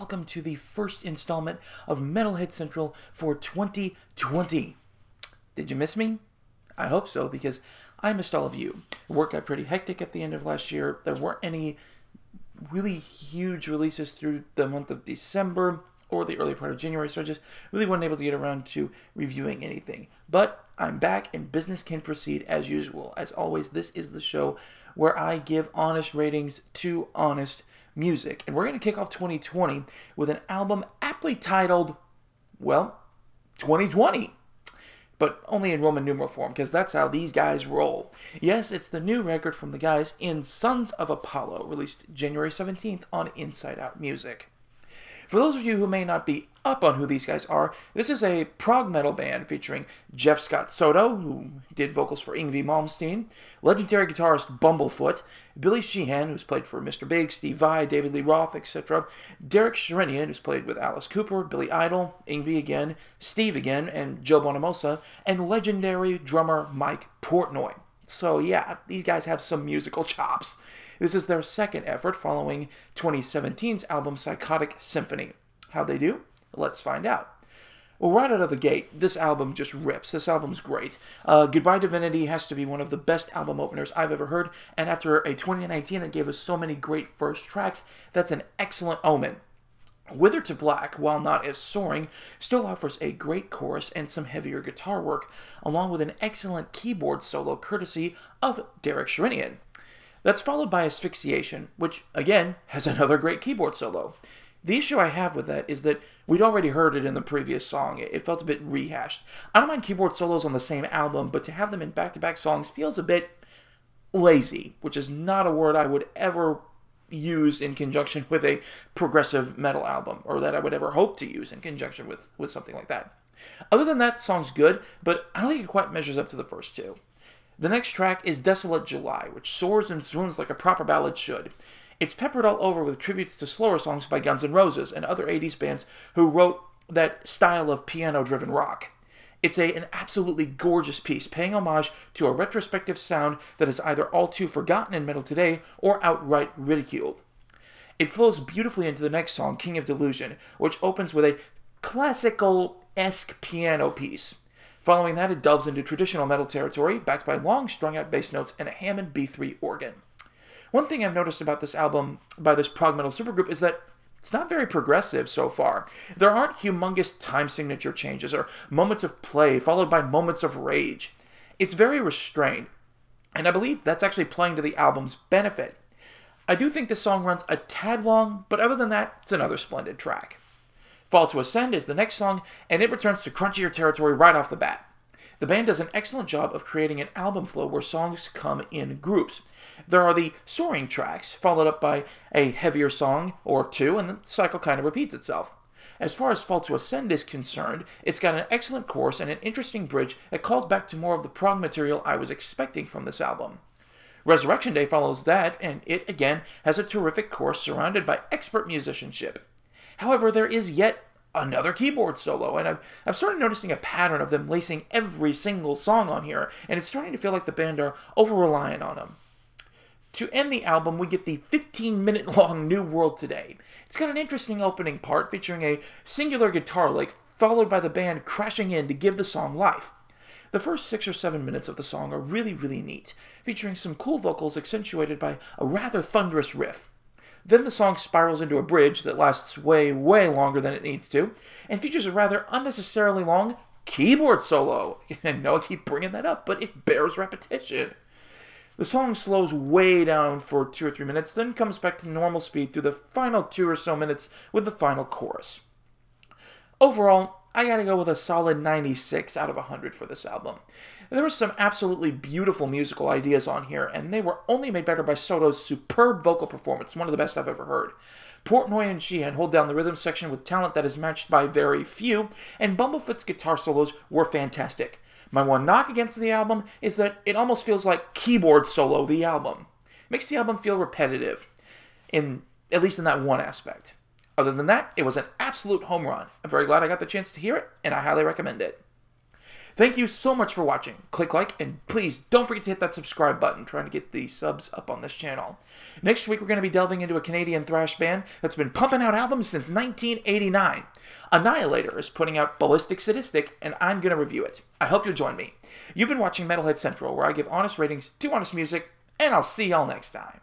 welcome to the first installment of Metalhead Central for 2020. Did you miss me? I hope so, because I missed all of you. Work got pretty hectic at the end of last year. There weren't any really huge releases through the month of December or the early part of January, so I just really wasn't able to get around to reviewing anything. But I'm back and business can proceed as usual. As always, this is the show where I give honest ratings to honest music. And we're going to kick off 2020 with an album aptly titled, well, 2020 but only in Roman numeral form, because that's how these guys roll. Yes, it's the new record from the guys in Sons of Apollo, released January 17th on Inside Out Music. For those of you who may not be up on who these guys are, this is a prog metal band featuring Jeff Scott Soto, who did vocals for Ingvi Malmsteen, legendary guitarist Bumblefoot, Billy Sheehan, who's played for Mr. Big, Steve Vai, David Lee Roth, etc., Derek Sherinian, who's played with Alice Cooper, Billy Idol, Ingvi again, Steve again, and Joe Bonamosa, and legendary drummer Mike Portnoy. So yeah, these guys have some musical chops. This is their second effort following 2017's album Psychotic Symphony. How'd they do? Let's find out. Well, right out of the gate, this album just rips. This album's great. Uh, Goodbye Divinity has to be one of the best album openers I've ever heard, and after a 2019 that gave us so many great first tracks, that's an excellent omen. Wither to Black, while not as soaring, still offers a great chorus and some heavier guitar work, along with an excellent keyboard solo courtesy of Derek Sherinian. That's followed by Asphyxiation, which again has another great keyboard solo. The issue I have with that is that we'd already heard it in the previous song. It felt a bit rehashed. I don't mind keyboard solos on the same album, but to have them in back to back songs feels a bit lazy, which is not a word I would ever use in conjunction with a progressive metal album, or that I would ever hope to use in conjunction with, with something like that. Other than that, song's good, but I don't think it quite measures up to the first two. The next track is Desolate July, which soars and swoons like a proper ballad should. It's peppered all over with tributes to slower songs by Guns N' Roses and other 80s bands who wrote that style of piano driven rock. It's a, an absolutely gorgeous piece, paying homage to a retrospective sound that is either all too forgotten in metal today or outright ridiculed. It flows beautifully into the next song, King of Delusion, which opens with a classical esque piano piece. Following that, it delves into traditional metal territory, backed by long strung out bass notes and a Hammond B3 organ. One thing I've noticed about this album by this prog metal supergroup is that it's not very progressive so far. There aren't humongous time signature changes or moments of play followed by moments of rage. It's very restrained, and I believe that's actually playing to the album's benefit. I do think this song runs a tad long, but other than that, it's another splendid track. Fall to Ascend is the next song, and it returns to crunchier territory right off the bat. The band does an excellent job of creating an album flow where songs come in groups. There are the soaring tracks, followed up by a heavier song or two, and the cycle kind of repeats itself. As far as Fall to Ascend is concerned, it's got an excellent chorus and an interesting bridge that calls back to more of the prog material I was expecting from this album. Resurrection Day follows that, and it again has a terrific chorus surrounded by expert musicianship. However, there is yet another keyboard solo. And I've, I've started noticing a pattern of them lacing every single song on here, and it's starting to feel like the band are over reliant on them. To end the album, we get the 15 minute long New World Today. It's got an interesting opening part featuring a singular guitar lick, followed by the band crashing in to give the song life. The first six or seven minutes of the song are really, really neat, featuring some cool vocals accentuated by a rather thunderous riff. Then the song spirals into a bridge that lasts way, way longer than it needs to, and features a rather unnecessarily long keyboard solo. And no, I keep bringing that up, but it bears repetition. The song slows way down for two or three minutes, then comes back to normal speed through the final two or so minutes with the final chorus. Overall, I gotta go with a solid 96 out of 100 for this album there were some absolutely beautiful musical ideas on here, and they were only made better by Soto's superb vocal performance, one of the best I've ever heard. Portnoy and Sheehan hold down the rhythm section with talent that is matched by very few, and Bumblefoot's guitar solos were fantastic. My one knock against the album is that it almost feels like keyboard solo the album. It makes the album feel repetitive, in at least in that one aspect. Other than that, it was an absolute home run. I'm very glad I got the chance to hear it, and I highly recommend it. Thank you so much for watching. Click like, and please don't forget to hit that subscribe button, trying to get the subs up on this channel. Next week, we're going to be delving into a Canadian thrash band that's been pumping out albums since 1989. Annihilator is putting out Ballistic Sadistic, and I'm going to review it. I hope you'll join me. You've been watching Metalhead Central, where I give honest ratings to honest music, and I'll see y'all next time.